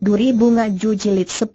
Duri Bunga Ju Jilid 10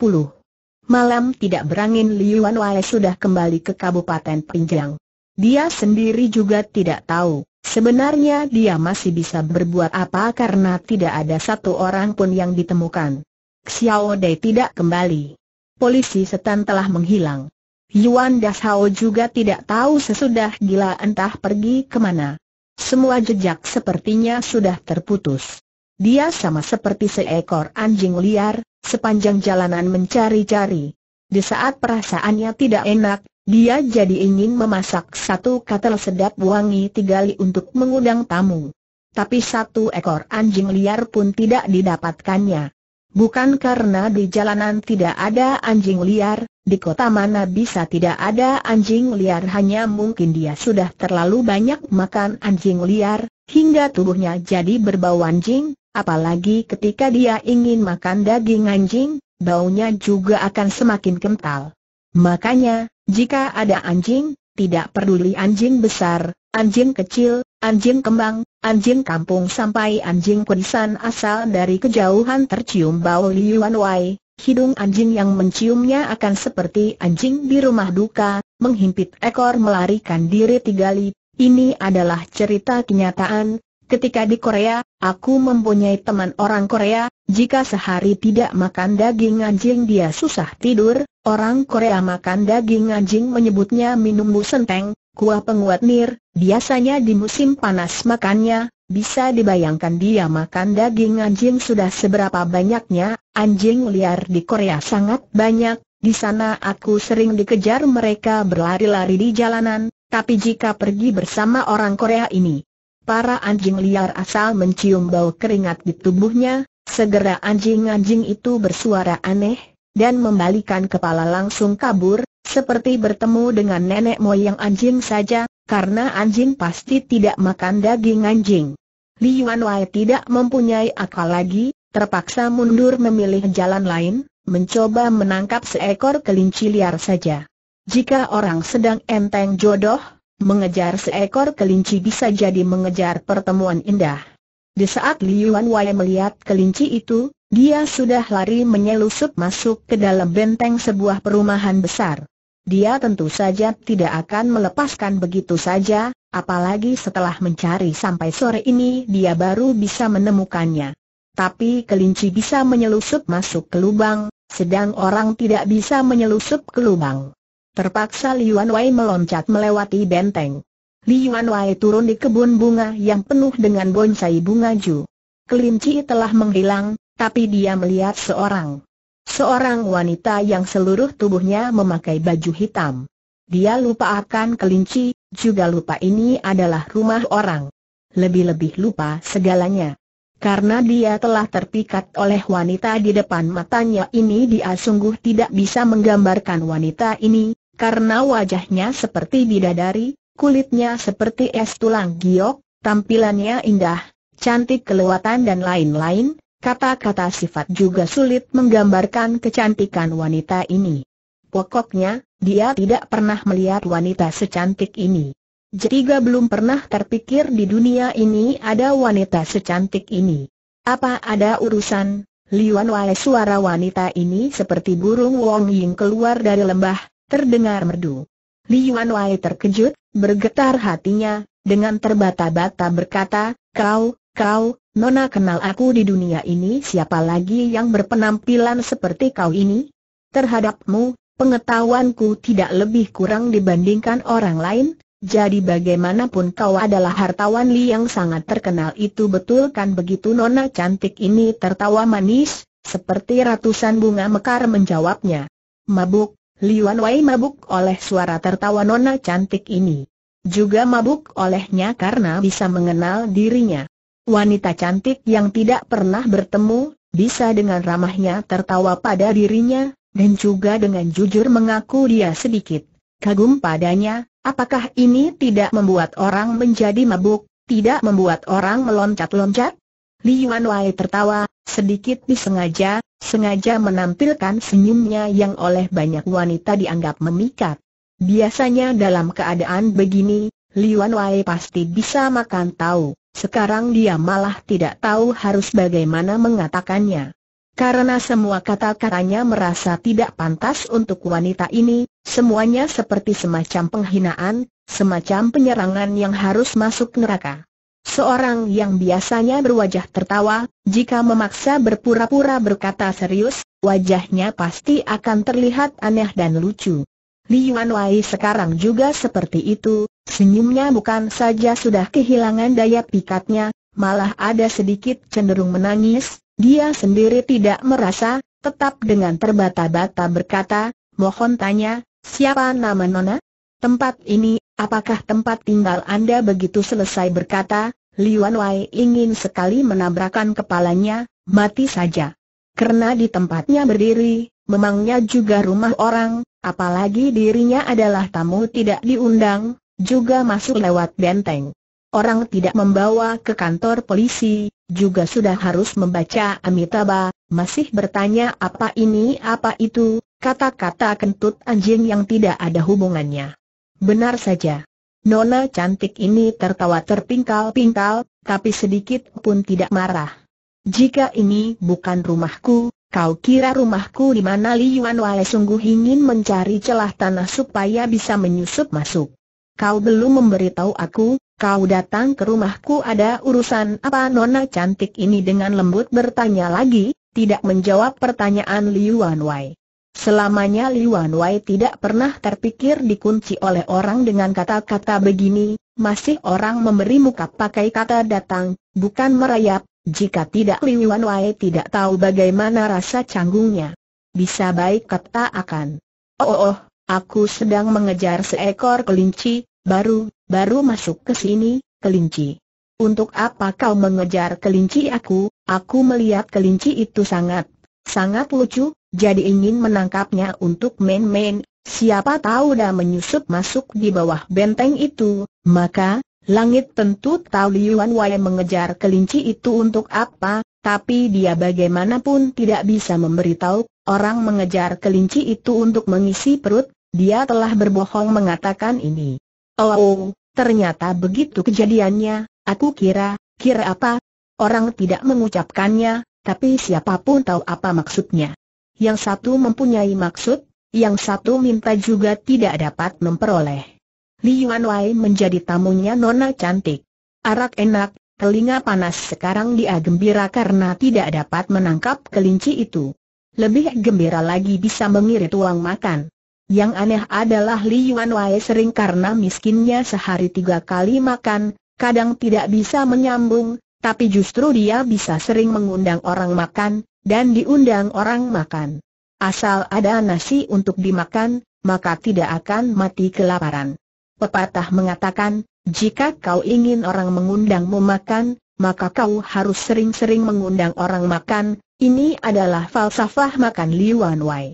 Malam tidak berangin Liuan Wai sudah kembali ke Kabupaten Pinjang. Dia sendiri juga tidak tahu, sebenarnya dia masih bisa berbuat apa karena tidak ada satu orang pun yang ditemukan. Xiao Dei tidak kembali. Polisi setan telah menghilang. Yuan Dashao juga tidak tahu sesudah gila entah pergi kemana. Semua jejak sepertinya sudah terputus. Dia sama seperti seekor anjing liar, sepanjang jalanan mencari-cari. Di saat perasaannya tidak enak, dia jadi ingin memasak satu katel sedap wangi tigali untuk mengundang tamu. Tapi satu ekor anjing liar pun tidak didapatkannya. Bukan karena di jalanan tidak ada anjing liar, di kota mana bisa tidak ada anjing liar hanya mungkin dia sudah terlalu banyak makan anjing liar, hingga tubuhnya jadi berbau anjing, apalagi ketika dia ingin makan daging anjing, baunya juga akan semakin kental. Makanya, jika ada anjing, tidak peduli anjing besar, anjing kecil, anjing kembang, anjing kampung sampai anjing kudisan asal dari kejauhan tercium bau liuan wai, hidung anjing yang menciumnya akan seperti anjing di rumah duka, menghimpit ekor melarikan diri tiga lip, ini adalah cerita kenyataan, ketika di Korea, aku mempunyai teman orang Korea, jika sehari tidak makan daging anjing dia susah tidur, orang Korea makan daging anjing menyebutnya minum busenteng, kuah penguat nir, biasanya di musim panas makannya, bisa dibayangkan dia makan daging anjing sudah seberapa banyaknya, anjing liar di Korea sangat banyak, di sana aku sering dikejar mereka berlari-lari di jalanan, tapi jika pergi bersama orang Korea ini, para anjing liar asal mencium bau keringat di tubuhnya, segera anjing-anjing itu bersuara aneh, dan membalikan kepala langsung kabur, seperti bertemu dengan nenek moyang anjing saja, karena anjing pasti tidak makan daging anjing. Li Yuan Wai tidak mempunyai akal lagi, terpaksa mundur memilih jalan lain, mencoba menangkap seekor kelinci liar saja. Jika orang sedang enteng jodoh, mengejar seekor kelinci bisa jadi mengejar pertemuan indah. Di saat Liuan Wai melihat kelinci itu, dia sudah lari menyelusup masuk ke dalam benteng sebuah perumahan besar. Dia tentu saja tidak akan melepaskan begitu saja, apalagi setelah mencari sampai sore ini dia baru bisa menemukannya. Tapi kelinci bisa menyelusup masuk ke lubang, sedang orang tidak bisa menyelusup ke lubang. Terpaksa Liuan Wei meloncat melewati benteng. Liuan Wei turun di kebun bunga yang penuh dengan bonsai bunga ju. Kelinci telah menghilang, tapi dia melihat seorang. Seorang wanita yang seluruh tubuhnya memakai baju hitam. Dia lupa akan kelinci, juga lupa ini adalah rumah orang. Lebih-lebih lupa segalanya. Karena dia telah terpikat oleh wanita di depan matanya ini dia sungguh tidak bisa menggambarkan wanita ini, karena wajahnya seperti bidadari, kulitnya seperti es tulang giok, tampilannya indah, cantik kelewatan dan lain-lain, kata-kata sifat juga sulit menggambarkan kecantikan wanita ini. Pokoknya, dia tidak pernah melihat wanita secantik ini. Jetiga belum pernah terpikir di dunia ini ada wanita secantik ini. Apa ada urusan? Liwan Wae suara wanita ini seperti burung Wong Ying keluar dari lembah, Terdengar merdu. Li Yuan Wei terkejut, bergetar hatinya, dengan terbata-bata berkata, kau, kau, Nona kenal aku di dunia ini siapa lagi yang berpenampilan seperti kau ini? Terhadapmu, pengetahuanku tidak lebih kurang dibandingkan orang lain, jadi bagaimanapun kau adalah hartawan Li yang sangat terkenal itu betul kan begitu nona cantik ini tertawa manis, seperti ratusan bunga mekar menjawabnya. Mabuk, Liuan Wei mabuk oleh suara tertawa nona cantik ini. Juga mabuk olehnya karena bisa mengenal dirinya. Wanita cantik yang tidak pernah bertemu, bisa dengan ramahnya tertawa pada dirinya, dan juga dengan jujur mengaku dia sedikit kagum padanya, apakah ini tidak membuat orang menjadi mabuk, tidak membuat orang meloncat-loncat? Li Yuan Wai tertawa, sedikit disengaja, sengaja menampilkan senyumnya yang oleh banyak wanita dianggap memikat. Biasanya dalam keadaan begini, Li Yuan Wai pasti bisa makan tahu, sekarang dia malah tidak tahu harus bagaimana mengatakannya. Karena semua kata-katanya merasa tidak pantas untuk wanita ini, semuanya seperti semacam penghinaan, semacam penyerangan yang harus masuk neraka. Seorang yang biasanya berwajah tertawa, jika memaksa berpura-pura berkata serius, wajahnya pasti akan terlihat aneh dan lucu. Li Yuan Wei sekarang juga seperti itu, senyumnya bukan saja sudah kehilangan daya pikatnya, malah ada sedikit cenderung menangis, dia sendiri tidak merasa, tetap dengan terbata-bata berkata, mohon tanya, siapa nama Nona? Tempat ini Apakah tempat tinggal Anda begitu selesai berkata, Li Wanwei ingin sekali menabrakkan kepalanya, mati saja. Karena di tempatnya berdiri, memangnya juga rumah orang, apalagi dirinya adalah tamu tidak diundang, juga masuk lewat benteng. Orang tidak membawa ke kantor polisi, juga sudah harus membaca Amitabha, masih bertanya apa ini apa itu, kata-kata kentut anjing yang tidak ada hubungannya. Benar saja. Nona cantik ini tertawa terpingkal-pingkal, tapi sedikit pun tidak marah. Jika ini bukan rumahku, kau kira rumahku di mana Li Yuan Wale sungguh ingin mencari celah tanah supaya bisa menyusup masuk. Kau belum memberitahu aku, kau datang ke rumahku ada urusan apa Nona cantik ini dengan lembut bertanya lagi, tidak menjawab pertanyaan Li Yuan Wale. Selamanya Li Wai tidak pernah terpikir dikunci oleh orang dengan kata-kata begini, masih orang memberi muka pakai kata datang, bukan merayap, jika tidak Li Wai tidak tahu bagaimana rasa canggungnya. Bisa baik kata akan. Oh, oh, oh, aku sedang mengejar seekor kelinci, baru, baru masuk ke sini, kelinci. Untuk apa kau mengejar kelinci aku, aku melihat kelinci itu sangat, sangat lucu, jadi ingin menangkapnya untuk main-main, siapa tahu dah menyusup masuk di bawah benteng itu, maka, langit tentu tahu Liuan Wai mengejar kelinci itu untuk apa, tapi dia bagaimanapun tidak bisa memberitahu, orang mengejar kelinci itu untuk mengisi perut, dia telah berbohong mengatakan ini. oh ternyata begitu kejadiannya, aku kira, kira apa? Orang tidak mengucapkannya, tapi siapapun tahu apa maksudnya yang satu mempunyai maksud, yang satu minta juga tidak dapat memperoleh. Li Yuan Wei menjadi tamunya nona cantik. Arak enak, telinga panas sekarang dia gembira karena tidak dapat menangkap kelinci itu. Lebih gembira lagi bisa mengirit uang makan. Yang aneh adalah Li Yuan Wei sering karena miskinnya sehari tiga kali makan, kadang tidak bisa menyambung, tapi justru dia bisa sering mengundang orang makan, dan diundang orang makan. Asal ada nasi untuk dimakan, maka tidak akan mati kelaparan. Pepatah mengatakan, jika kau ingin orang mengundangmu makan, maka kau harus sering-sering mengundang orang makan, ini adalah falsafah makan Wan Wai.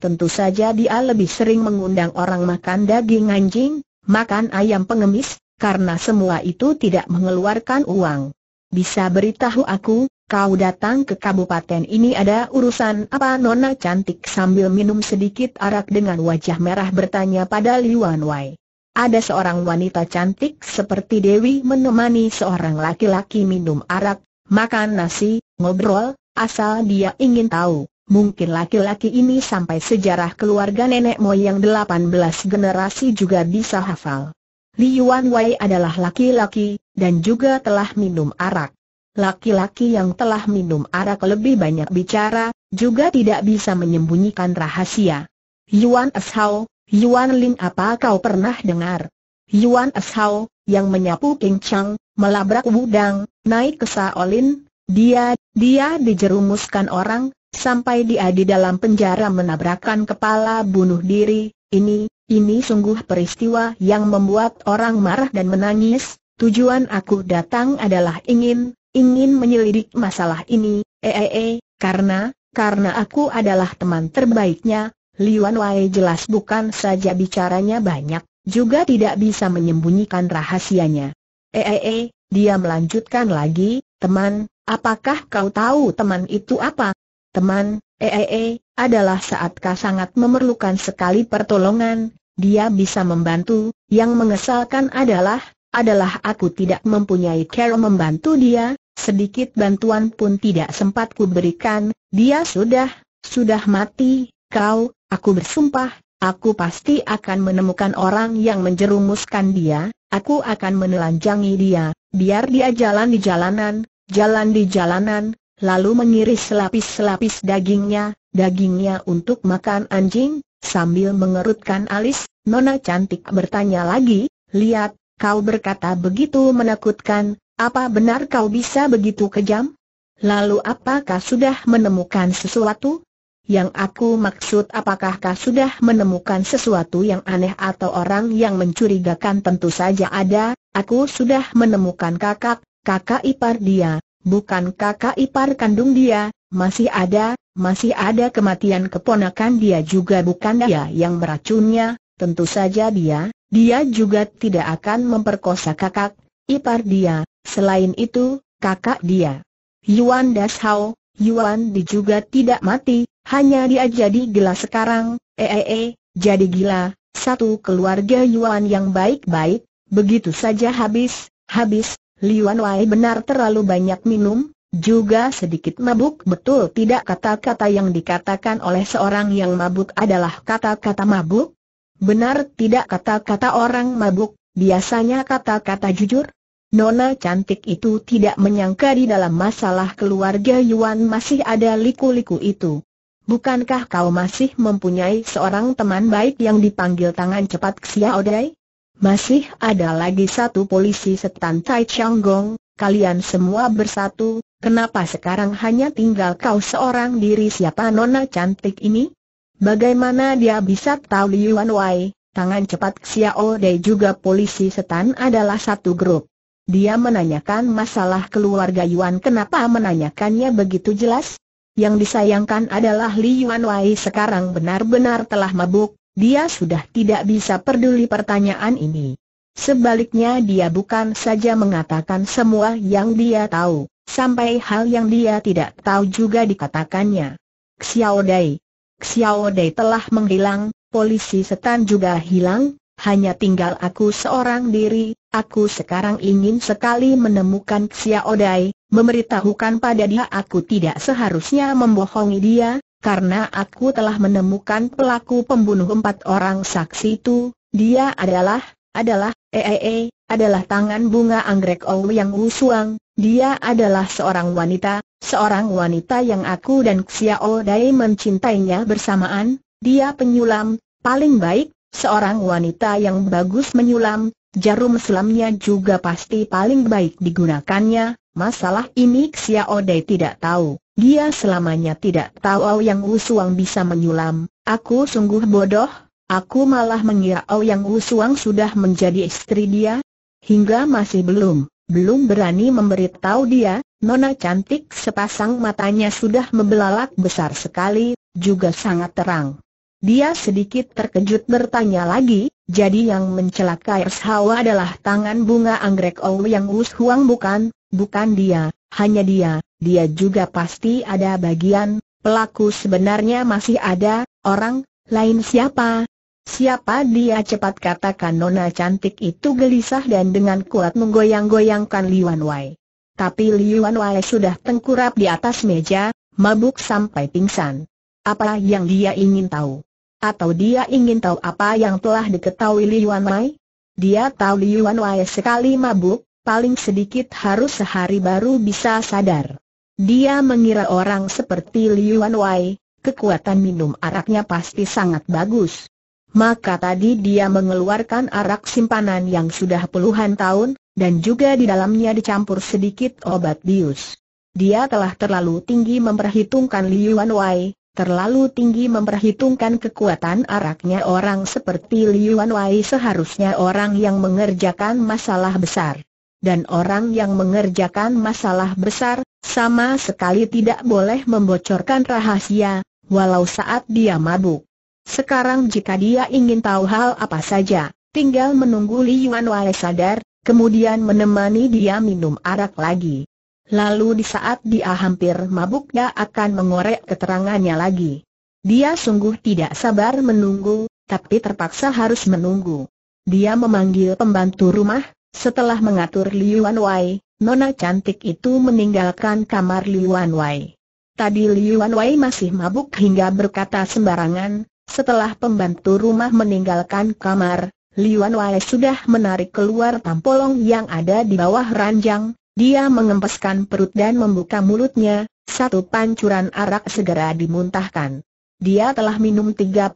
Tentu saja dia lebih sering mengundang orang makan daging anjing, makan ayam pengemis, karena semua itu tidak mengeluarkan uang. Bisa beritahu aku, Kau datang ke kabupaten ini ada urusan apa Nona Cantik sambil minum sedikit arak dengan wajah merah bertanya pada Liwan Wai. Ada seorang wanita cantik seperti Dewi menemani seorang laki-laki minum arak, makan nasi, ngobrol, asal dia ingin tahu. Mungkin laki-laki ini sampai sejarah keluarga nenek moyang 18 generasi juga bisa hafal. Li Yuan adalah laki-laki, dan juga telah minum arak. Laki-laki yang telah minum arak lebih banyak bicara, juga tidak bisa menyembunyikan rahasia. Yuan Eshao, Yuan Ling apa kau pernah dengar? Yuan Eshao, yang menyapu King Chang, melabrak budang, naik ke Saolin, dia, dia dijerumuskan orang, sampai dia di dalam penjara menabrakkan kepala bunuh diri, ini, ini sungguh peristiwa yang membuat orang marah dan menangis, tujuan aku datang adalah ingin, ingin menyelidik masalah ini, ee, eh, eh, eh, karena, karena aku adalah teman terbaiknya, Liwan Wai jelas bukan saja bicaranya banyak, juga tidak bisa menyembunyikan rahasianya. Ee, dia melanjutkan lagi, teman, apakah kau tahu teman itu apa? Teman, ee, adalah saat kau sangat memerlukan sekali pertolongan, dia bisa membantu, yang mengesalkan adalah, adalah aku tidak mempunyai care membantu dia, Sedikit bantuan pun tidak sempat kuberikan, dia sudah, sudah mati, kau, aku bersumpah, aku pasti akan menemukan orang yang menjerumuskan dia, aku akan menelanjangi dia, biar dia jalan di jalanan, jalan di jalanan, lalu mengiris selapis-selapis dagingnya, dagingnya untuk makan anjing, sambil mengerutkan alis, Nona cantik bertanya lagi, lihat, kau berkata begitu menakutkan, apa benar kau bisa begitu kejam? Lalu apakah sudah menemukan sesuatu? Yang aku maksud apakah kau sudah menemukan sesuatu yang aneh atau orang yang mencurigakan tentu saja ada, aku sudah menemukan kakak, kakak ipar dia, bukan kakak ipar kandung dia, masih ada, masih ada kematian keponakan dia juga bukan dia yang meracunnya, tentu saja dia, dia juga tidak akan memperkosa kakak, ipar dia, Selain itu, kakak dia, Yuan Dashao, Yuan Di juga tidak mati, hanya dia jadi gila sekarang, ee, eh, -e, eh, eh, jadi gila, satu keluarga Yuan yang baik-baik, begitu saja habis, habis, Liuan Wei benar terlalu banyak minum, juga sedikit mabuk betul tidak kata-kata yang dikatakan oleh seorang yang mabuk adalah kata-kata mabuk? Benar tidak kata-kata orang mabuk, biasanya kata-kata jujur, Nona cantik itu tidak menyangka di dalam masalah keluarga Yuan masih ada liku-liku itu. Bukankah kau masih mempunyai seorang teman baik yang dipanggil tangan cepat Xiao Dai? Masih ada lagi satu polisi setan Tai Chiang Gong, kalian semua bersatu, kenapa sekarang hanya tinggal kau seorang diri siapa nona cantik ini? Bagaimana dia bisa tahu Yuan Wei, tangan cepat Xiao Dai juga polisi setan adalah satu grup? Dia menanyakan masalah keluarga Yuan kenapa menanyakannya begitu jelas? Yang disayangkan adalah Li Yuan Wei sekarang benar-benar telah mabuk, dia sudah tidak bisa peduli pertanyaan ini. Sebaliknya dia bukan saja mengatakan semua yang dia tahu, sampai hal yang dia tidak tahu juga dikatakannya. Xiao Dai. Xiao Dai telah menghilang, polisi setan juga hilang, hanya tinggal aku seorang diri, aku sekarang ingin sekali menemukan Xia Odai, memberitahukan pada dia aku tidak seharusnya membohongi dia, karena aku telah menemukan pelaku pembunuh empat orang saksi itu, dia adalah, adalah, eh eh, eh adalah tangan bunga anggrek Ou yang usuang, dia adalah seorang wanita, seorang wanita yang aku dan Xia Odai mencintainya bersamaan, dia penyulam, paling baik, Seorang wanita yang bagus menyulam, jarum selamnya juga pasti paling baik digunakannya, masalah ini Xiao Dei tidak tahu. Dia selamanya tidak tahu Yang Suang bisa menyulam, aku sungguh bodoh, aku malah mengira Yang Suang sudah menjadi istri dia. Hingga masih belum, belum berani memberitahu dia, Nona cantik sepasang matanya sudah membelalak besar sekali, juga sangat terang. Dia sedikit terkejut bertanya lagi, jadi yang mencelakai Shawa adalah tangan bunga anggrek Ou yang Wus Huang bukan? Bukan dia, hanya dia, dia juga pasti ada bagian, pelaku sebenarnya masih ada, orang, lain siapa? Siapa dia cepat katakan nona cantik itu gelisah dan dengan kuat menggoyang-goyangkan Liwan Wai. Tapi Liwan Wai sudah tengkurap di atas meja, mabuk sampai pingsan. Apa yang dia ingin tahu? Atau dia ingin tahu apa yang telah diketahui Yuan Wei? Dia tahu Yuan Wei sekali mabuk, paling sedikit harus sehari baru bisa sadar. Dia mengira orang seperti Yuan Wei, kekuatan minum araknya pasti sangat bagus. Maka tadi dia mengeluarkan arak simpanan yang sudah puluhan tahun, dan juga di dalamnya dicampur sedikit obat bius. Dia telah terlalu tinggi memperhitungkan Yuan Wei, Terlalu tinggi memperhitungkan kekuatan araknya orang seperti Liuan Wei seharusnya orang yang mengerjakan masalah besar. Dan orang yang mengerjakan masalah besar, sama sekali tidak boleh membocorkan rahasia, walau saat dia mabuk. Sekarang jika dia ingin tahu hal apa saja, tinggal menunggu Liuan Wei sadar, kemudian menemani dia minum arak lagi. Lalu di saat dia hampir mabuk dia akan mengorek keterangannya lagi. Dia sungguh tidak sabar menunggu, tapi terpaksa harus menunggu. Dia memanggil pembantu rumah, setelah mengatur Liuan Wai, nona cantik itu meninggalkan kamar Liuan Wai. Tadi Liuan Wai masih mabuk hingga berkata sembarangan, setelah pembantu rumah meninggalkan kamar, Liuan Wai sudah menarik keluar tampolong yang ada di bawah ranjang, dia mengempeskan perut dan membuka mulutnya, satu pancuran arak segera dimuntahkan. Dia telah minum 34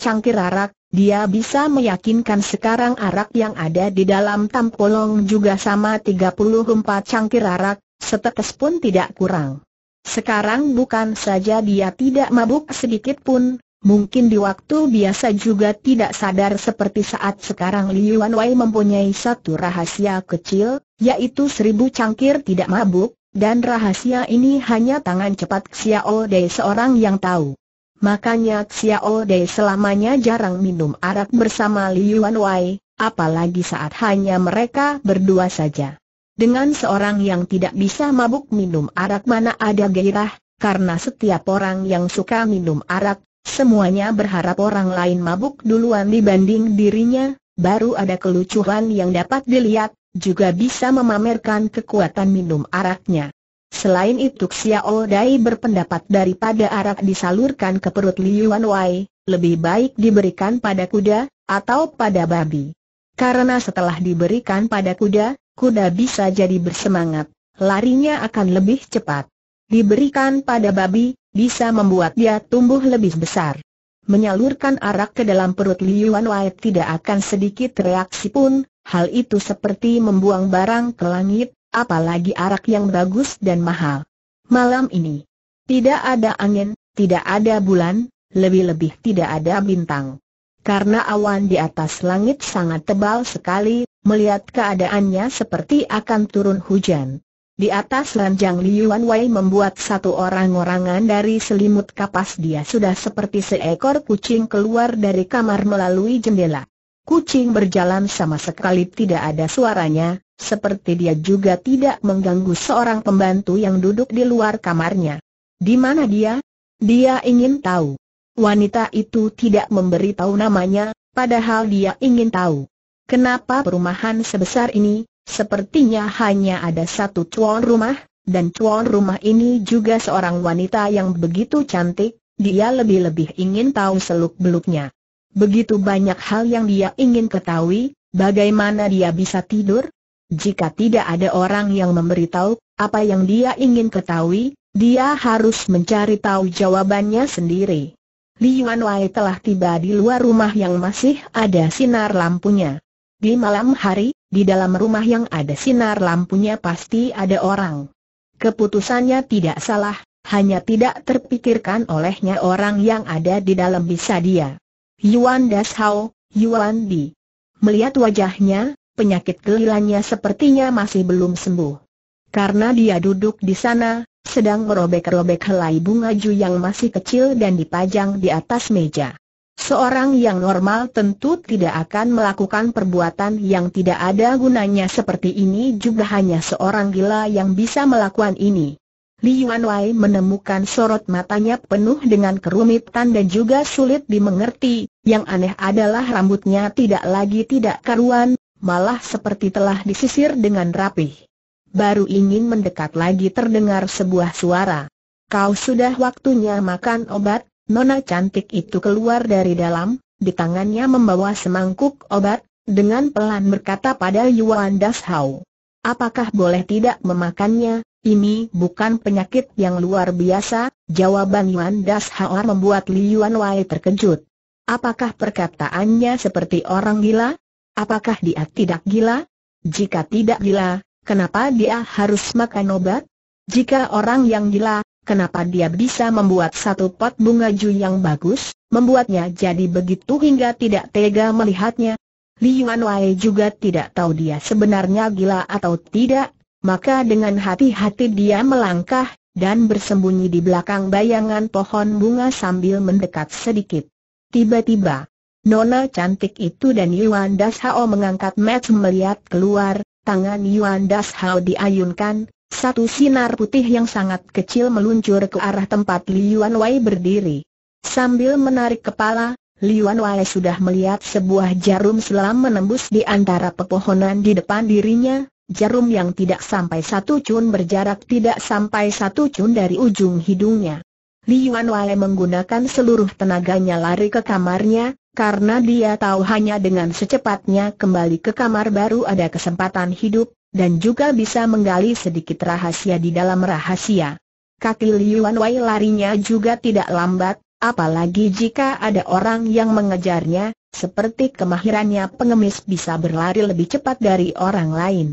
cangkir arak, dia bisa meyakinkan sekarang arak yang ada di dalam tampolong juga sama 34 cangkir arak, setetes pun tidak kurang. Sekarang bukan saja dia tidak mabuk sedikit pun, Mungkin di waktu biasa juga tidak sadar seperti saat sekarang Liu Wei mempunyai satu rahasia kecil, yaitu seribu cangkir tidak mabuk, dan rahasia ini hanya tangan cepat Xiao Dei seorang yang tahu. Makanya Xiao Dei selamanya jarang minum arak bersama Liu Wei, apalagi saat hanya mereka berdua saja. Dengan seorang yang tidak bisa mabuk minum arak mana ada gairah, karena setiap orang yang suka minum arak Semuanya berharap orang lain mabuk duluan dibanding dirinya, baru ada kelucuan yang dapat dilihat, juga bisa memamerkan kekuatan minum araknya. Selain itu Xiao Dai berpendapat daripada arak disalurkan ke perut Liuan Wei, lebih baik diberikan pada kuda, atau pada babi. Karena setelah diberikan pada kuda, kuda bisa jadi bersemangat, larinya akan lebih cepat diberikan pada babi, bisa membuat dia tumbuh lebih besar. Menyalurkan arak ke dalam perut Liuan Wai tidak akan sedikit reaksi pun, hal itu seperti membuang barang ke langit, apalagi arak yang bagus dan mahal. Malam ini, tidak ada angin, tidak ada bulan, lebih-lebih tidak ada bintang. Karena awan di atas langit sangat tebal sekali, melihat keadaannya seperti akan turun hujan. Di atas ranjang Liuan Wei membuat satu orang-orangan dari selimut kapas dia sudah seperti seekor kucing keluar dari kamar melalui jendela. Kucing berjalan sama sekali tidak ada suaranya, seperti dia juga tidak mengganggu seorang pembantu yang duduk di luar kamarnya. Di mana dia? Dia ingin tahu. Wanita itu tidak memberitahu namanya, padahal dia ingin tahu. Kenapa perumahan sebesar ini, Sepertinya hanya ada satu cuan rumah, dan cuan rumah ini juga seorang wanita yang begitu cantik, dia lebih-lebih ingin tahu seluk-beluknya. Begitu banyak hal yang dia ingin ketahui, bagaimana dia bisa tidur? Jika tidak ada orang yang memberitahu apa yang dia ingin ketahui, dia harus mencari tahu jawabannya sendiri. Yuan Wei telah tiba di luar rumah yang masih ada sinar lampunya. Di malam hari, di dalam rumah yang ada sinar lampunya pasti ada orang. Keputusannya tidak salah, hanya tidak terpikirkan olehnya orang yang ada di dalam bisa dia. Yuan Dashao, Yuan Di. Melihat wajahnya, penyakit gelilannya sepertinya masih belum sembuh. Karena dia duduk di sana, sedang merobek-robek helai bunga ju yang masih kecil dan dipajang di atas meja. Seorang yang normal tentu tidak akan melakukan perbuatan yang tidak ada gunanya seperti ini juga hanya seorang gila yang bisa melakukan ini. Li Yuanwei menemukan sorot matanya penuh dengan kerumitan dan juga sulit dimengerti, yang aneh adalah rambutnya tidak lagi tidak karuan, malah seperti telah disisir dengan rapih. Baru ingin mendekat lagi terdengar sebuah suara. Kau sudah waktunya makan obat, Nona cantik itu keluar dari dalam, di tangannya membawa semangkuk obat, dengan pelan berkata pada Yuan Das Hao. Apakah boleh tidak memakannya, ini bukan penyakit yang luar biasa, jawaban Yuan Das Hao membuat Li Yuan Wai terkejut. Apakah perkataannya seperti orang gila? Apakah dia tidak gila? Jika tidak gila, kenapa dia harus makan obat? Jika orang yang gila, kenapa dia bisa membuat satu pot bunga ju yang bagus, membuatnya jadi begitu hingga tidak tega melihatnya. Li Yuan Wei juga tidak tahu dia sebenarnya gila atau tidak, maka dengan hati-hati dia melangkah, dan bersembunyi di belakang bayangan pohon bunga sambil mendekat sedikit. Tiba-tiba, Nona cantik itu dan Yuan Das Hao mengangkat match melihat keluar, tangan Yuan Das Hao diayunkan, satu sinar putih yang sangat kecil meluncur ke arah tempat Liuan Wei berdiri. Sambil menarik kepala, Liuan Wei sudah melihat sebuah jarum selam menembus di antara pepohonan di depan dirinya, jarum yang tidak sampai satu cun berjarak tidak sampai satu cun dari ujung hidungnya. Liuan Wei menggunakan seluruh tenaganya lari ke kamarnya, karena dia tahu hanya dengan secepatnya kembali ke kamar baru ada kesempatan hidup, dan juga bisa menggali sedikit rahasia di dalam rahasia. Kaki Liuan Wei larinya juga tidak lambat, apalagi jika ada orang yang mengejarnya, seperti kemahirannya pengemis bisa berlari lebih cepat dari orang lain.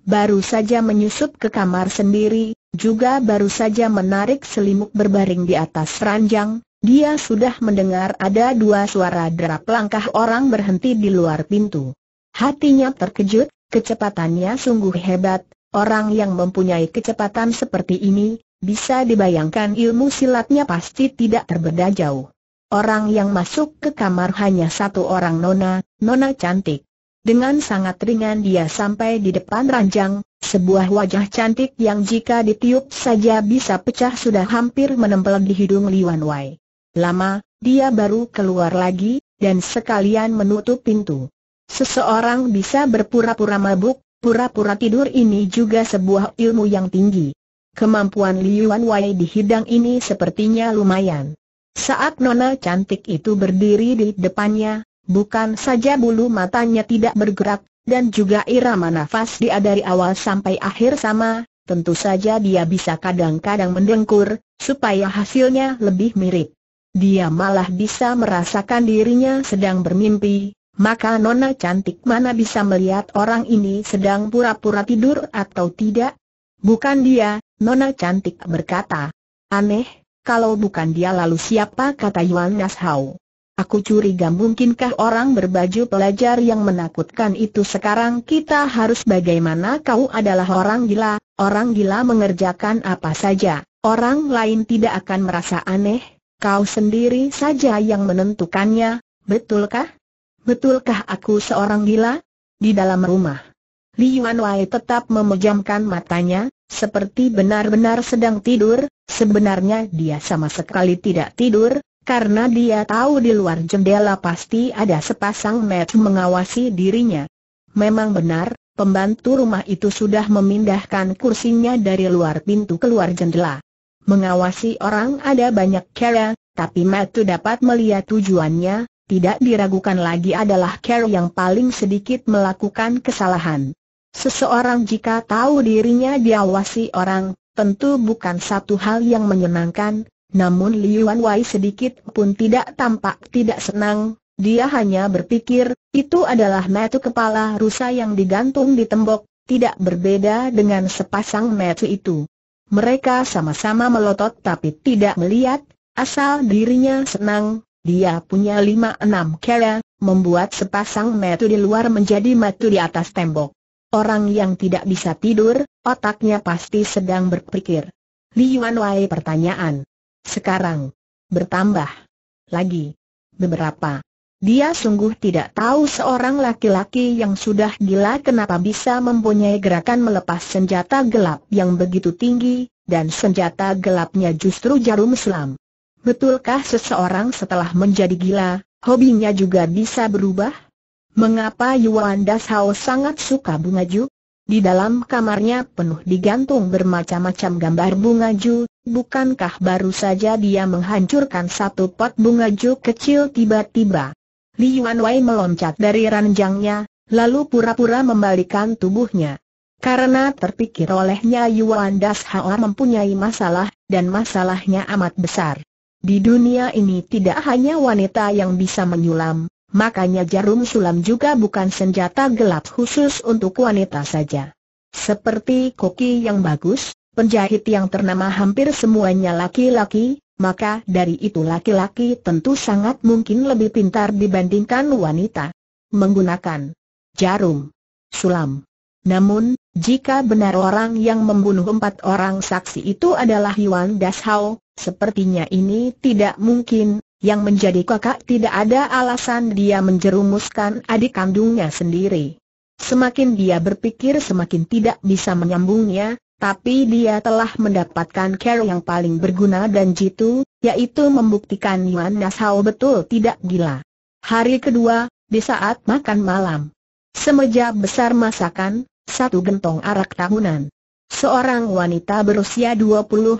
Baru saja menyusup ke kamar sendiri, juga baru saja menarik selimut berbaring di atas ranjang, dia sudah mendengar ada dua suara derap langkah orang berhenti di luar pintu. Hatinya terkejut, Kecepatannya sungguh hebat, orang yang mempunyai kecepatan seperti ini, bisa dibayangkan ilmu silatnya pasti tidak terbeda jauh. Orang yang masuk ke kamar hanya satu orang nona, nona cantik. Dengan sangat ringan dia sampai di depan ranjang, sebuah wajah cantik yang jika ditiup saja bisa pecah sudah hampir menempel di hidung Liwan Wai. Lama, dia baru keluar lagi, dan sekalian menutup pintu. Seseorang bisa berpura-pura mabuk, pura-pura tidur ini juga sebuah ilmu yang tinggi. Kemampuan Liuan Wei di hidang ini sepertinya lumayan. Saat nona cantik itu berdiri di depannya, bukan saja bulu matanya tidak bergerak, dan juga irama nafas dia dari awal sampai akhir sama, tentu saja dia bisa kadang-kadang mendengkur, supaya hasilnya lebih mirip. Dia malah bisa merasakan dirinya sedang bermimpi, maka Nona Cantik mana bisa melihat orang ini sedang pura-pura tidur atau tidak? Bukan dia, Nona Cantik berkata. Aneh, kalau bukan dia lalu siapa kata Yuan hau. Aku curiga mungkinkah orang berbaju pelajar yang menakutkan itu sekarang kita harus bagaimana kau adalah orang gila, orang gila mengerjakan apa saja, orang lain tidak akan merasa aneh, kau sendiri saja yang menentukannya, betulkah? Betulkah aku seorang gila? Di dalam rumah. Li Yuan Wei tetap memejamkan matanya, seperti benar-benar sedang tidur, sebenarnya dia sama sekali tidak tidur, karena dia tahu di luar jendela pasti ada sepasang mat mengawasi dirinya. Memang benar, pembantu rumah itu sudah memindahkan kursinya dari luar pintu keluar jendela. Mengawasi orang ada banyak cara, tapi mata dapat melihat tujuannya, tidak diragukan lagi adalah Carol yang paling sedikit melakukan kesalahan. Seseorang jika tahu dirinya diawasi orang, tentu bukan satu hal yang menyenangkan, namun Liuan Wei sedikit pun tidak tampak tidak senang, dia hanya berpikir, itu adalah metu kepala rusa yang digantung di tembok, tidak berbeda dengan sepasang metu itu. Mereka sama-sama melotot tapi tidak melihat, asal dirinya senang, dia punya lima enam kera, membuat sepasang metu di luar menjadi metu di atas tembok. Orang yang tidak bisa tidur, otaknya pasti sedang berpikir. Li Yuan Wei pertanyaan. Sekarang. Bertambah. Lagi. Beberapa. Dia sungguh tidak tahu seorang laki-laki yang sudah gila kenapa bisa mempunyai gerakan melepas senjata gelap yang begitu tinggi, dan senjata gelapnya justru jarum selam. Betulkah seseorang setelah menjadi gila, hobinya juga bisa berubah? Mengapa Yuan Dashao sangat suka bunga ju? Di dalam kamarnya penuh digantung bermacam-macam gambar bunga ju, bukankah baru saja dia menghancurkan satu pot bunga ju kecil tiba-tiba? Li Yuan Wei meloncat dari ranjangnya, lalu pura-pura membalikan tubuhnya. Karena terpikir olehnya Yuan Dashao mempunyai masalah, dan masalahnya amat besar. Di dunia ini tidak hanya wanita yang bisa menyulam, makanya jarum sulam juga bukan senjata gelap khusus untuk wanita saja. Seperti koki yang bagus, penjahit yang ternama hampir semuanya laki-laki, maka dari itu laki-laki tentu sangat mungkin lebih pintar dibandingkan wanita. Menggunakan jarum sulam. Namun, jika benar orang yang membunuh empat orang saksi itu adalah Yuan Dashao, Sepertinya ini tidak mungkin, yang menjadi kakak tidak ada alasan dia menjerumuskan adik kandungnya sendiri. Semakin dia berpikir semakin tidak bisa menyambungnya, tapi dia telah mendapatkan care yang paling berguna dan jitu, yaitu membuktikan Yuan Nasao betul tidak gila. Hari kedua, di saat makan malam. Semeja besar masakan, satu gentong arak tahunan. Seorang wanita berusia 21-2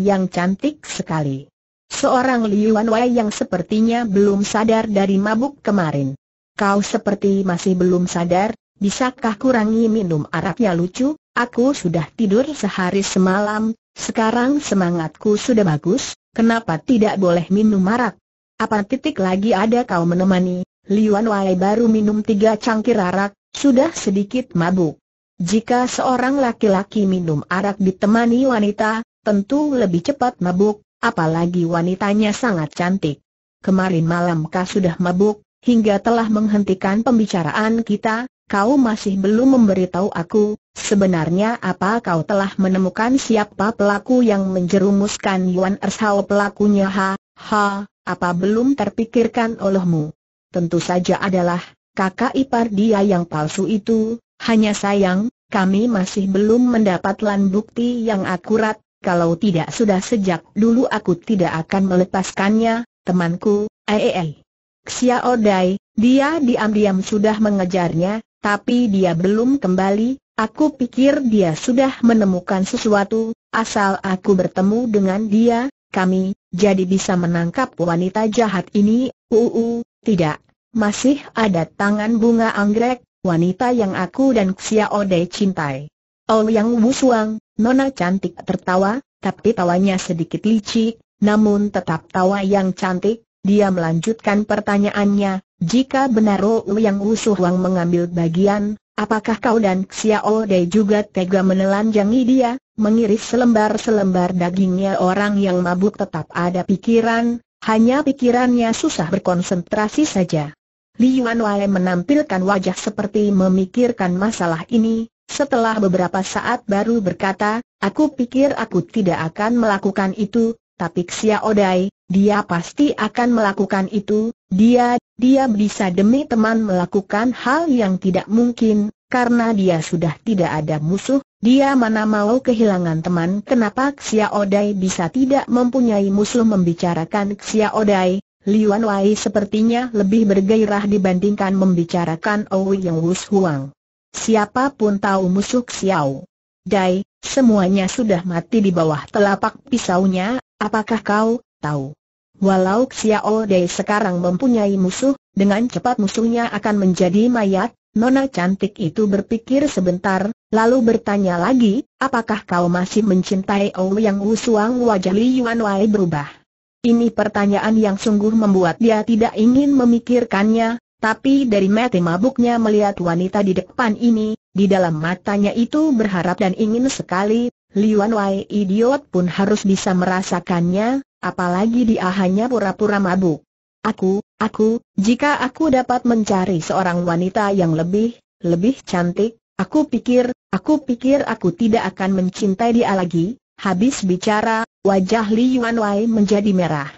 yang cantik sekali. Seorang Liuan Wei yang sepertinya belum sadar dari mabuk kemarin. Kau seperti masih belum sadar, bisakah kurangi minum araknya lucu? Aku sudah tidur sehari semalam, sekarang semangatku sudah bagus, kenapa tidak boleh minum arak? Apa titik lagi ada kau menemani? Liuan Wei baru minum tiga cangkir arak, sudah sedikit mabuk. Jika seorang laki-laki minum arak ditemani wanita, tentu lebih cepat mabuk, apalagi wanitanya sangat cantik. Kemarin malam kau sudah mabuk, hingga telah menghentikan pembicaraan kita, kau masih belum memberitahu aku, sebenarnya apa kau telah menemukan siapa pelaku yang menjerumuskan Yuan Ershao pelakunya ha, ha, apa belum terpikirkan olehmu? Tentu saja adalah, kakak ipar dia yang palsu itu, hanya sayang, kami masih belum mendapatkan bukti yang akurat, kalau tidak sudah sejak dulu aku tidak akan melepaskannya, temanku, Eee. Xiao Dai, dia diam-diam sudah mengejarnya, tapi dia belum kembali, aku pikir dia sudah menemukan sesuatu, asal aku bertemu dengan dia, kami, jadi bisa menangkap wanita jahat ini, uu, tidak, masih ada tangan bunga anggrek, wanita yang aku dan Xiao Ode cintai. Oh Yang Wushuang, nona cantik tertawa, tapi tawanya sedikit licik, namun tetap tawa yang cantik, dia melanjutkan pertanyaannya, jika benar Oh Yang Wushuang mengambil bagian, apakah kau dan Xiao Ode juga tega menelanjangi dia, mengiris selembar-selembar dagingnya orang yang mabuk tetap ada pikiran, hanya pikirannya susah berkonsentrasi saja. Li Yuanwai menampilkan wajah seperti memikirkan masalah ini, setelah beberapa saat baru berkata, aku pikir aku tidak akan melakukan itu, tapi Xia Odai, dia pasti akan melakukan itu, dia, dia bisa demi teman melakukan hal yang tidak mungkin, karena dia sudah tidak ada musuh, dia mana mau kehilangan teman kenapa Xia Odai bisa tidak mempunyai musuh membicarakan Xia Odai, Liuan Wai sepertinya lebih bergairah dibandingkan membicarakan Owi Yang Wus Huang. Siapa tahu musuh Xiao. Dai, semuanya sudah mati di bawah telapak pisaunya, apakah kau tahu? Walau Xiao Dai sekarang mempunyai musuh, dengan cepat musuhnya akan menjadi mayat, Nona cantik itu berpikir sebentar, lalu bertanya lagi, apakah kau masih mencintai Owi Yang Wus Huang wajah Liuan Wai berubah? Ini pertanyaan yang sungguh membuat dia tidak ingin memikirkannya, tapi dari mata mabuknya melihat wanita di depan ini, di dalam matanya itu berharap dan ingin sekali, Liuan Wai idiot pun harus bisa merasakannya, apalagi dia hanya pura-pura mabuk. Aku, aku, jika aku dapat mencari seorang wanita yang lebih, lebih cantik, aku pikir, aku pikir aku tidak akan mencintai dia lagi, habis bicara, Wajah Li Yuanwei menjadi merah.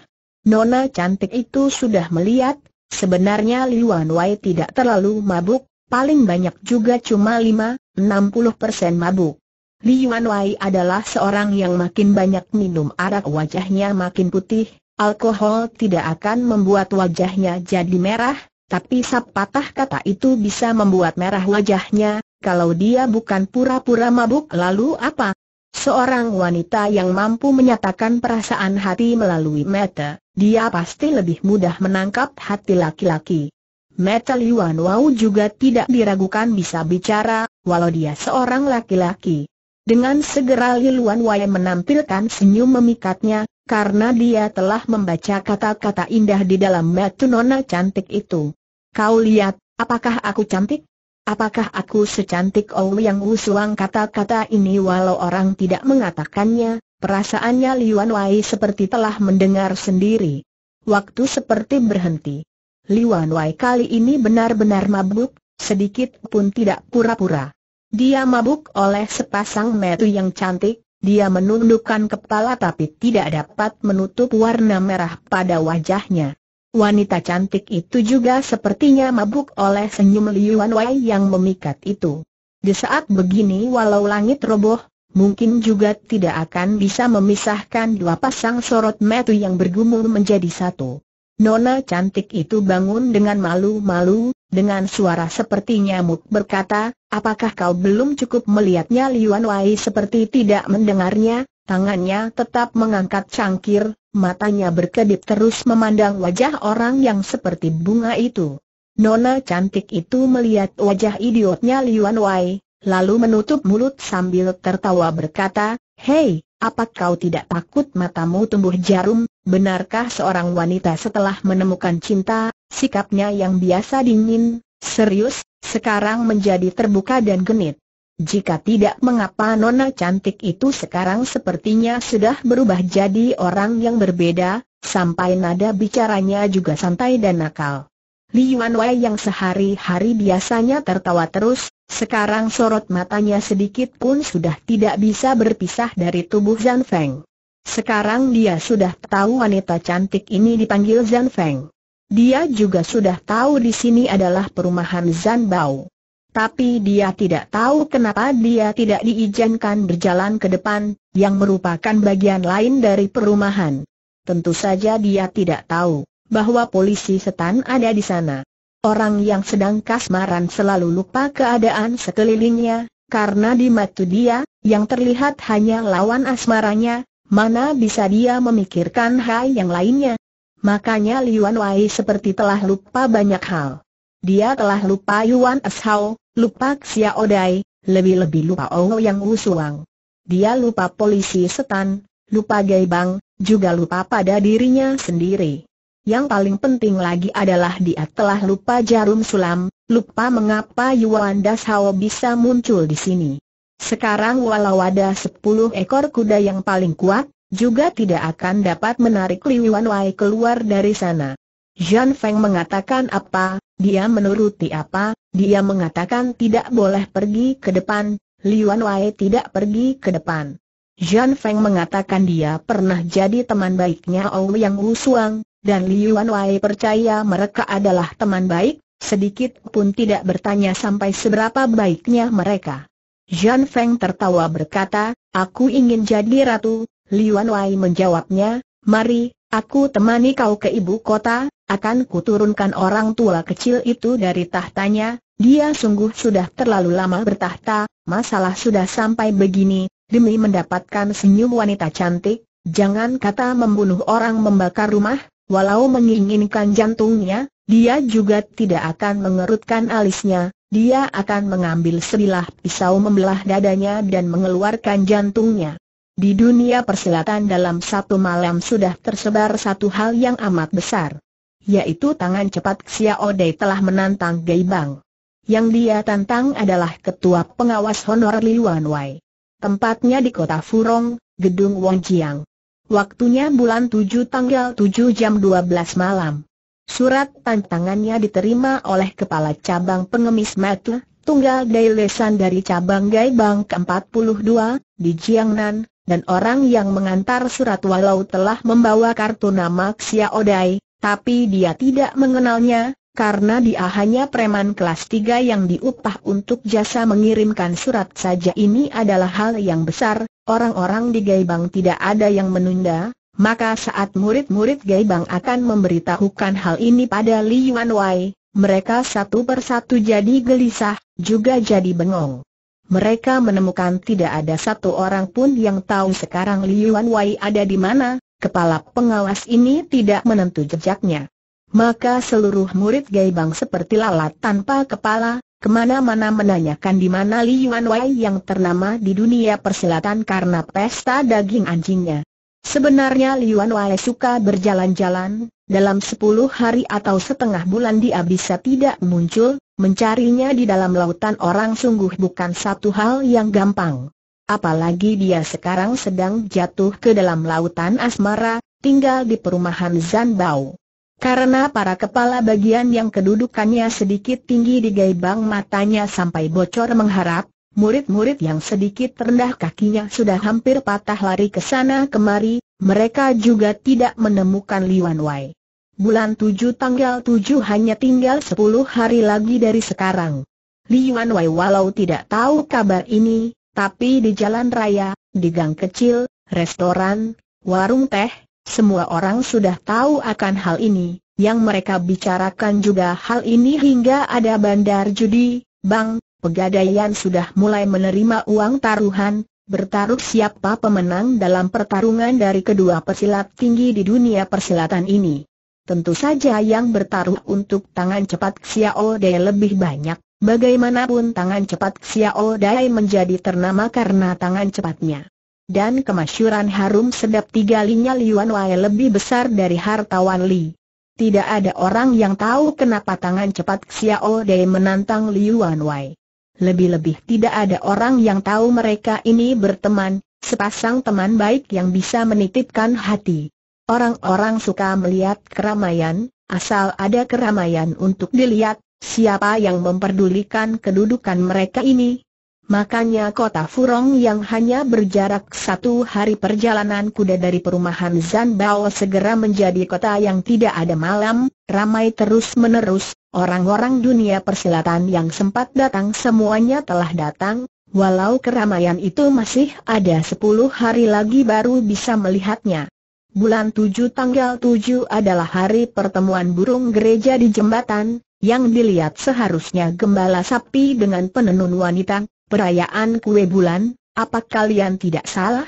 Nona cantik itu sudah melihat, sebenarnya Li Yuanwei tidak terlalu mabuk, paling banyak juga cuma 5-60 mabuk. Li Yuanwei adalah seorang yang makin banyak minum arak wajahnya makin putih, alkohol tidak akan membuat wajahnya jadi merah, tapi sepatah kata itu bisa membuat merah wajahnya, kalau dia bukan pura-pura mabuk lalu apa? Seorang wanita yang mampu menyatakan perasaan hati melalui mata, dia pasti lebih mudah menangkap hati laki-laki. Meta Liwan Wau juga tidak diragukan bisa bicara, walau dia seorang laki-laki. Dengan segera Liluan Wai menampilkan senyum memikatnya, karena dia telah membaca kata-kata indah di dalam mata nona cantik itu. Kau lihat, apakah aku cantik? Apakah aku secantik yang Wusuang kata-kata ini walau orang tidak mengatakannya, perasaannya Liwan Wai seperti telah mendengar sendiri. Waktu seperti berhenti. Liwan Wai kali ini benar-benar mabuk, sedikit pun tidak pura-pura. Dia mabuk oleh sepasang metu yang cantik, dia menundukkan kepala tapi tidak dapat menutup warna merah pada wajahnya. Wanita cantik itu juga sepertinya mabuk oleh senyum Liuan Wei yang memikat itu. Di saat begini walau langit roboh, mungkin juga tidak akan bisa memisahkan dua pasang sorot metu yang bergumul menjadi satu. Nona cantik itu bangun dengan malu-malu, dengan suara seperti nyamuk berkata, apakah kau belum cukup melihatnya Liuan Wei seperti tidak mendengarnya, tangannya tetap mengangkat cangkir, matanya berkedip terus memandang wajah orang yang seperti bunga itu. Nona cantik itu melihat wajah idiotnya Liuan Wei, lalu menutup mulut sambil tertawa berkata, Hei, apa kau tidak takut matamu tumbuh jarum? Benarkah seorang wanita setelah menemukan cinta, sikapnya yang biasa dingin, serius, sekarang menjadi terbuka dan genit? Jika tidak mengapa nona cantik itu sekarang sepertinya sudah berubah jadi orang yang berbeda, sampai nada bicaranya juga santai dan nakal. Li Yuanwei yang sehari-hari biasanya tertawa terus, sekarang sorot matanya sedikit pun sudah tidak bisa berpisah dari tubuh Zhan Feng. Sekarang dia sudah tahu wanita cantik ini dipanggil Zhan Feng. Dia juga sudah tahu di sini adalah perumahan Zhan Bao. Tapi dia tidak tahu kenapa dia tidak diizinkan berjalan ke depan, yang merupakan bagian lain dari perumahan. Tentu saja dia tidak tahu bahwa polisi setan ada di sana. Orang yang sedang kasmaran selalu lupa keadaan sekelilingnya, karena di mata dia, yang terlihat hanya lawan asmaranya, mana bisa dia memikirkan hal yang lainnya. Makanya Liuan Wai seperti telah lupa banyak hal. Dia telah lupa Yuan Eshao, Lupa Xia Odai, lebih-lebih lupa Owo yang Wusuang. Dia lupa polisi setan, lupa Gaibang, juga lupa pada dirinya sendiri. Yang paling penting lagi adalah dia telah lupa jarum sulam, lupa mengapa Yuan Das Hao bisa muncul di sini. Sekarang walau ada sepuluh ekor kuda yang paling kuat, juga tidak akan dapat menarik Li Wan Wai keluar dari sana. Jean Feng mengatakan apa, dia menuruti apa, dia mengatakan tidak boleh pergi ke depan, Liuan Wei tidak pergi ke depan. Jian Feng mengatakan dia pernah jadi teman baiknya Ouyang Wusuang, dan Liuan Wei percaya mereka adalah teman baik, sedikit pun tidak bertanya sampai seberapa baiknya mereka. Jian Feng tertawa berkata, aku ingin jadi ratu, Liuan Wei menjawabnya, mari, Aku temani kau ke ibu kota, akan kuturunkan orang tua kecil itu dari tahtanya, dia sungguh sudah terlalu lama bertahta, masalah sudah sampai begini, demi mendapatkan senyum wanita cantik, jangan kata membunuh orang membakar rumah, walau menginginkan jantungnya, dia juga tidak akan mengerutkan alisnya, dia akan mengambil sebilah pisau membelah dadanya dan mengeluarkan jantungnya. Di dunia persilatan dalam satu malam sudah tersebar satu hal yang amat besar. Yaitu tangan cepat Xiao Dei telah menantang Gai Bang. Yang dia tantang adalah ketua pengawas honor Wan Wai. Tempatnya di kota Furong, gedung Wong Jiang. Waktunya bulan 7 tanggal 7 jam 12 malam. Surat tantangannya diterima oleh Kepala Cabang Pengemis Matu, Tunggal Dai dari Cabang Gai Bang ke-42, di Jiangnan, dan orang yang mengantar surat walau telah membawa kartu nama Xia Odai, tapi dia tidak mengenalnya, karena dia hanya preman kelas 3 yang diupah untuk jasa mengirimkan surat saja ini adalah hal yang besar, orang-orang di Gaibang tidak ada yang menunda, maka saat murid-murid Gaibang akan memberitahukan hal ini pada Li Yuan Wai, mereka satu persatu jadi gelisah, juga jadi bengong mereka menemukan tidak ada satu orang pun yang tahu sekarang Liuan Wei ada di mana, kepala pengawas ini tidak menentu jejaknya. Maka seluruh murid Gaibang seperti lalat tanpa kepala, kemana-mana menanyakan di mana Li Yuan Wei yang ternama di dunia persilatan karena pesta daging anjingnya. Sebenarnya Liuan Wale suka berjalan-jalan, dalam sepuluh hari atau setengah bulan dia bisa tidak muncul, mencarinya di dalam lautan orang sungguh bukan satu hal yang gampang. Apalagi dia sekarang sedang jatuh ke dalam lautan asmara, tinggal di perumahan Zanbao. Karena para kepala bagian yang kedudukannya sedikit tinggi di gaibang matanya sampai bocor mengharap, Murid-murid yang sedikit rendah kakinya sudah hampir patah lari ke sana kemari, mereka juga tidak menemukan Liwan Wai. Bulan 7 tanggal 7 hanya tinggal 10 hari lagi dari sekarang. Liwan Wai walau tidak tahu kabar ini, tapi di jalan raya, di gang kecil, restoran, warung teh, semua orang sudah tahu akan hal ini. Yang mereka bicarakan juga hal ini hingga ada bandar judi, bank, Pegadaian sudah mulai menerima uang taruhan, bertaruh siapa pemenang dalam pertarungan dari kedua pesilat tinggi di dunia persilatan ini. Tentu saja yang bertaruh untuk tangan cepat Xiao Dai lebih banyak, bagaimanapun tangan cepat Xiao Dai menjadi ternama karena tangan cepatnya. Dan kemasyuran harum sedap tiga linya Liuan Wai lebih besar dari hartawan Li. Tidak ada orang yang tahu kenapa tangan cepat Xiao Dai menantang Liuan Wai. Lebih-lebih tidak ada orang yang tahu mereka ini berteman, sepasang teman baik yang bisa menitipkan hati. Orang-orang suka melihat keramaian, asal ada keramaian untuk dilihat, siapa yang memperdulikan kedudukan mereka ini? Makanya kota Furong yang hanya berjarak satu hari perjalanan kuda dari perumahan Zanbao segera menjadi kota yang tidak ada malam, ramai terus-menerus, orang-orang dunia persilatan yang sempat datang semuanya telah datang, walau keramaian itu masih ada sepuluh hari lagi baru bisa melihatnya. Bulan tujuh tanggal tujuh adalah hari pertemuan burung gereja di jembatan, yang dilihat seharusnya gembala sapi dengan penenun wanita, perayaan kue bulan, apa kalian tidak salah?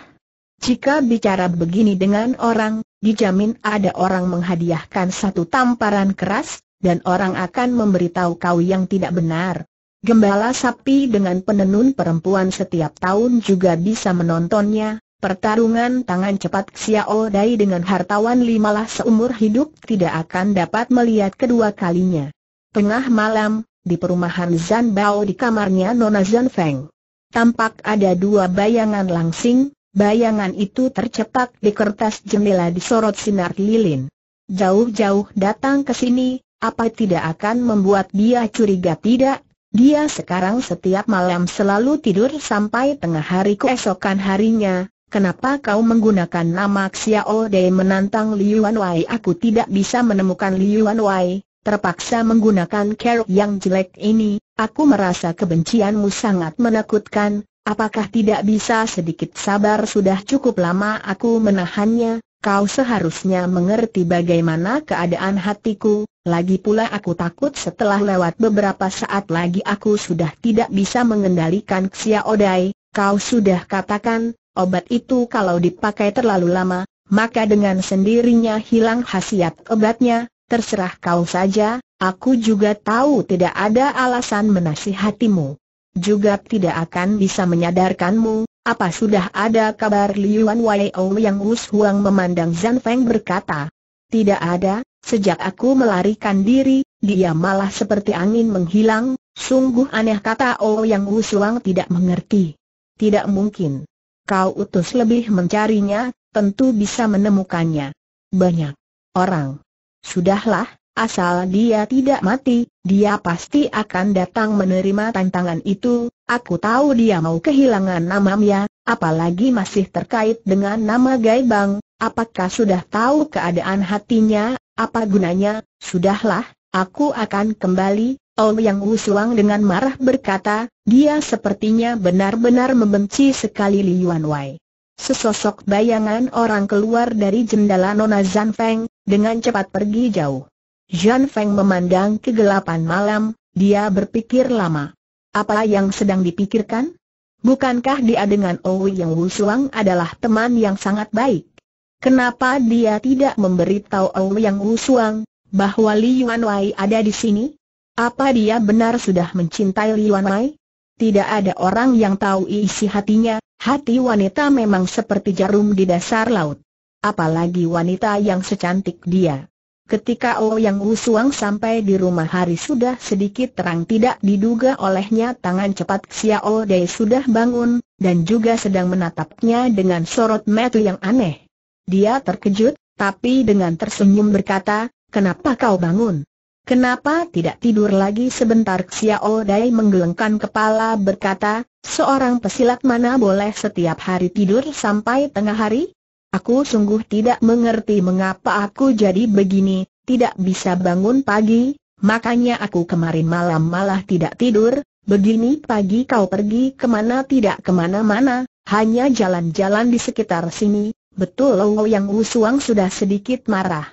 Jika bicara begini dengan orang, dijamin ada orang menghadiahkan satu tamparan keras, dan orang akan memberitahu kau yang tidak benar. Gembala sapi dengan penenun perempuan setiap tahun juga bisa menontonnya. Pertarungan tangan cepat Xiao Dai dengan hartawan limalah seumur hidup tidak akan dapat melihat kedua kalinya. Tengah malam, di perumahan Zan Bao di kamarnya Nona Zan Feng. Tampak ada dua bayangan langsing, Bayangan itu tercetak di kertas jendela disorot sinar lilin. Jauh-jauh datang ke sini, apa tidak akan membuat dia curiga tidak? Dia sekarang setiap malam selalu tidur sampai tengah hari keesokan harinya. Kenapa kau menggunakan nama Xiao Dei menantang Liu Wei? Aku tidak bisa menemukan Liu Wei. Terpaksa menggunakan kerok yang jelek ini, aku merasa kebencianmu sangat menakutkan, Apakah tidak bisa sedikit sabar sudah cukup lama aku menahannya, kau seharusnya mengerti bagaimana keadaan hatiku, lagi pula aku takut setelah lewat beberapa saat lagi aku sudah tidak bisa mengendalikan Xia Odai, kau sudah katakan, obat itu kalau dipakai terlalu lama, maka dengan sendirinya hilang khasiat obatnya, terserah kau saja, aku juga tahu tidak ada alasan menasihatimu juga tidak akan bisa menyadarkanmu, apa sudah ada kabar Liuan Waiou yang Wu Huang memandang Zhang Feng berkata. Tidak ada, sejak aku melarikan diri, dia malah seperti angin menghilang, sungguh aneh kata Oh yang Wu Huang tidak mengerti. Tidak mungkin. Kau utus lebih mencarinya, tentu bisa menemukannya. Banyak orang. Sudahlah, Asal dia tidak mati, dia pasti akan datang menerima tantangan itu. Aku tahu dia mau kehilangan namanya, apalagi masih terkait dengan nama Gaibang. Apakah sudah tahu keadaan hatinya? Apa gunanya? Sudahlah, aku akan kembali. Ol Yang Usuang dengan marah berkata, dia sepertinya benar-benar membenci sekali Li Yuan Wei. Sesosok bayangan orang keluar dari jendela Nona Feng, dengan cepat pergi jauh. Jan Feng memandang kegelapan malam, dia berpikir lama. Apa yang sedang dipikirkan? Bukankah dia dengan Owi yang Wusuang adalah teman yang sangat baik? Kenapa dia tidak memberitahu Owi yang Wusuang bahwa Li Yuan Wai ada di sini? Apa dia benar sudah mencintai Li Yuan Wai? Tidak ada orang yang tahu isi hatinya, hati wanita memang seperti jarum di dasar laut. Apalagi wanita yang secantik dia. Ketika oh Yang Usuang sampai di rumah hari sudah sedikit terang tidak diduga olehnya tangan cepat Xiao oh Dei sudah bangun, dan juga sedang menatapnya dengan sorot mata yang aneh. Dia terkejut, tapi dengan tersenyum berkata, kenapa kau bangun? Kenapa tidak tidur lagi sebentar Xiao oh Dai menggelengkan kepala berkata, seorang pesilat mana boleh setiap hari tidur sampai tengah hari? Aku sungguh tidak mengerti mengapa aku jadi begini, tidak bisa bangun pagi, makanya aku kemarin malam malah tidak tidur, begini pagi kau pergi kemana tidak kemana-mana, hanya jalan-jalan di sekitar sini, betul Lo Yang Usuang sudah sedikit marah.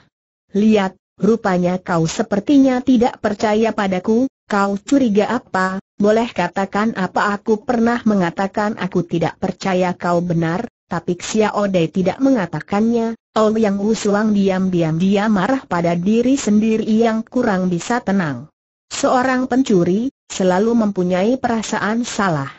Lihat, rupanya kau sepertinya tidak percaya padaku, kau curiga apa, boleh katakan apa aku pernah mengatakan aku tidak percaya kau benar, tapi Xia Dai tidak mengatakannya, yang Usuang diam-diam dia marah pada diri sendiri yang kurang bisa tenang. Seorang pencuri, selalu mempunyai perasaan salah.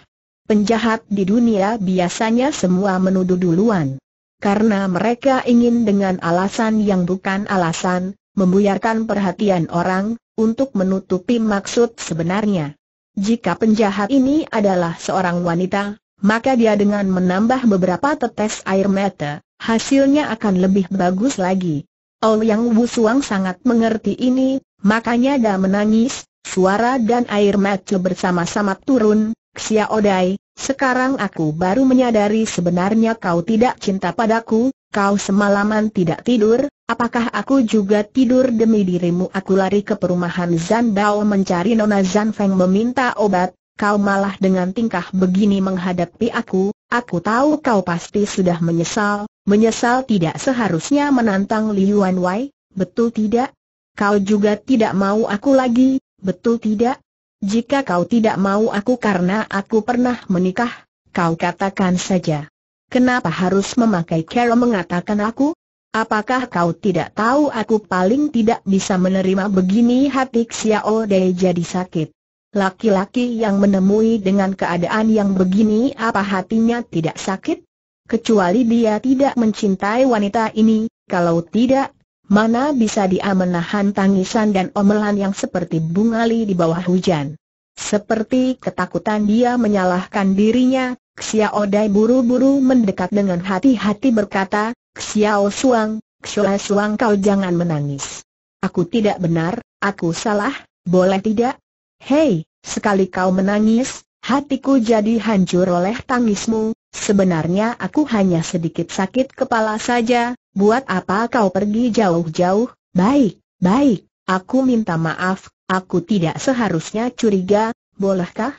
Penjahat di dunia biasanya semua menuduh duluan. Karena mereka ingin dengan alasan yang bukan alasan, membuyarkan perhatian orang, untuk menutupi maksud sebenarnya. Jika penjahat ini adalah seorang wanita, maka dia dengan menambah beberapa tetes air mata, hasilnya akan lebih bagus lagi. Oh Yang Wusuang sangat mengerti ini, makanya dia menangis, suara dan air mata bersama-sama turun, Xia Odai, sekarang aku baru menyadari sebenarnya kau tidak cinta padaku, kau semalaman tidak tidur, apakah aku juga tidur demi dirimu? Aku lari ke perumahan Zan Dao mencari Nona Zan Feng meminta obat, kau malah dengan tingkah begini menghadapi aku, aku tahu kau pasti sudah menyesal, menyesal tidak seharusnya menantang Liuan Wei, betul tidak? Kau juga tidak mau aku lagi, betul tidak? Jika kau tidak mau aku karena aku pernah menikah, kau katakan saja. Kenapa harus memakai cara mengatakan aku? Apakah kau tidak tahu aku paling tidak bisa menerima begini hati Xiao Dei jadi sakit? Laki-laki yang menemui dengan keadaan yang begini apa hatinya tidak sakit? Kecuali dia tidak mencintai wanita ini, kalau tidak, mana bisa dia menahan tangisan dan omelan yang seperti bungali di bawah hujan. Seperti ketakutan dia menyalahkan dirinya, Xiao Dai buru-buru mendekat dengan hati-hati berkata, Xiao Suang, Xiao Suang kau jangan menangis. Aku tidak benar, aku salah, boleh tidak? Hei, sekali kau menangis, hatiku jadi hancur oleh tangismu, sebenarnya aku hanya sedikit sakit kepala saja, buat apa kau pergi jauh-jauh, baik, baik, aku minta maaf, aku tidak seharusnya curiga, bolehkah?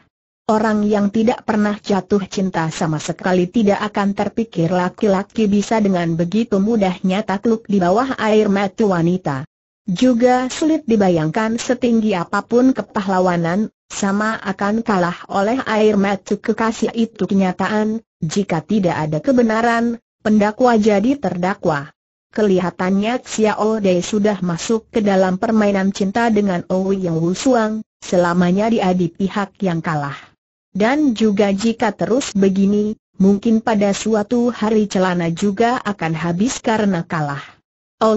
Orang yang tidak pernah jatuh cinta sama sekali tidak akan terpikir laki-laki bisa dengan begitu mudahnya takluk di bawah air mata wanita. Juga sulit dibayangkan setinggi apapun kepahlawanan, sama akan kalah oleh air mata kekasih itu kenyataan, jika tidak ada kebenaran, pendakwa jadi terdakwa. Kelihatannya Xiao Dei sudah masuk ke dalam permainan cinta dengan Owi Yang Wusuang, selamanya dia di pihak yang kalah. Dan juga jika terus begini, mungkin pada suatu hari celana juga akan habis karena kalah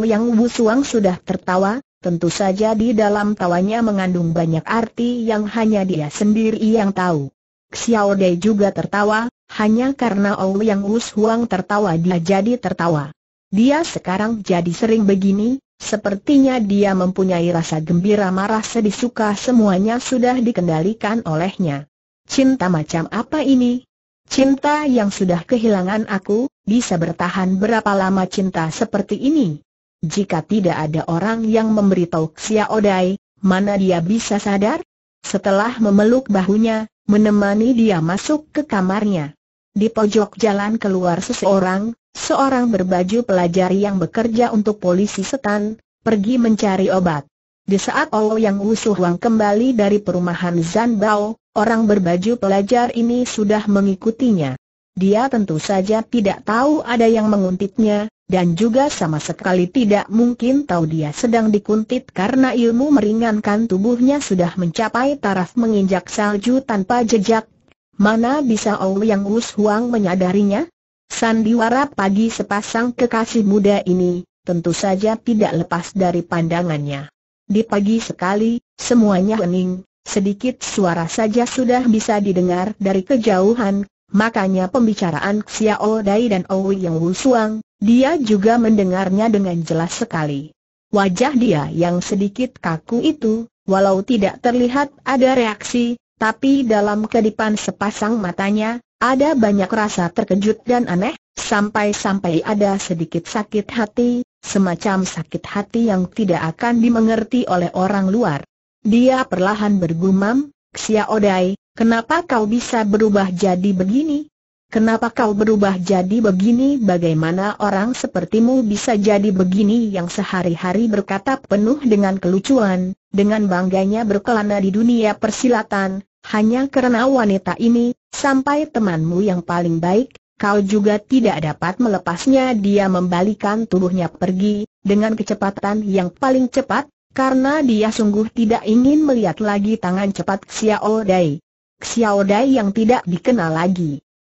yang Wusuang sudah tertawa, tentu saja di dalam tawanya mengandung banyak arti yang hanya dia sendiri yang tahu. Xiao Dei juga tertawa, hanya karena yang Wusuang tertawa dia jadi tertawa. Dia sekarang jadi sering begini, sepertinya dia mempunyai rasa gembira marah sedih suka semuanya sudah dikendalikan olehnya. Cinta macam apa ini? Cinta yang sudah kehilangan aku, bisa bertahan berapa lama cinta seperti ini? Jika tidak ada orang yang memberitahu Xia Odai, mana dia bisa sadar? Setelah memeluk bahunya, menemani dia masuk ke kamarnya. Di pojok jalan keluar seseorang, seorang berbaju pelajar yang bekerja untuk polisi setan, pergi mencari obat. Di saat Ou Yang usuh Huang kembali dari perumahan Zan Bao, orang berbaju pelajar ini sudah mengikutinya. Dia tentu saja tidak tahu ada yang menguntitnya, dan juga sama sekali tidak mungkin tahu dia sedang dikuntit karena ilmu meringankan tubuhnya sudah mencapai taraf menginjak salju tanpa jejak. Mana bisa Ou Yang Wus Huang menyadarinya? Sandiwara pagi sepasang kekasih muda ini, tentu saja tidak lepas dari pandangannya. Di pagi sekali, semuanya hening, sedikit suara saja sudah bisa didengar dari kejauhan, Makanya pembicaraan Xiao Dai dan Owi yang Wusuang, dia juga mendengarnya dengan jelas sekali. Wajah dia yang sedikit kaku itu, walau tidak terlihat ada reaksi, tapi dalam kedipan sepasang matanya, ada banyak rasa terkejut dan aneh, sampai-sampai ada sedikit sakit hati, semacam sakit hati yang tidak akan dimengerti oleh orang luar. Dia perlahan bergumam, Xiao Dai, Kenapa kau bisa berubah jadi begini? Kenapa kau berubah jadi begini? Bagaimana orang sepertimu bisa jadi begini yang sehari-hari berkata penuh dengan kelucuan, dengan bangganya berkelana di dunia persilatan, hanya karena wanita ini, sampai temanmu yang paling baik, kau juga tidak dapat melepasnya dia membalikan tubuhnya pergi, dengan kecepatan yang paling cepat, karena dia sungguh tidak ingin melihat lagi tangan cepat Xiao Dai. Xiao Dai yang tidak dikenal lagi.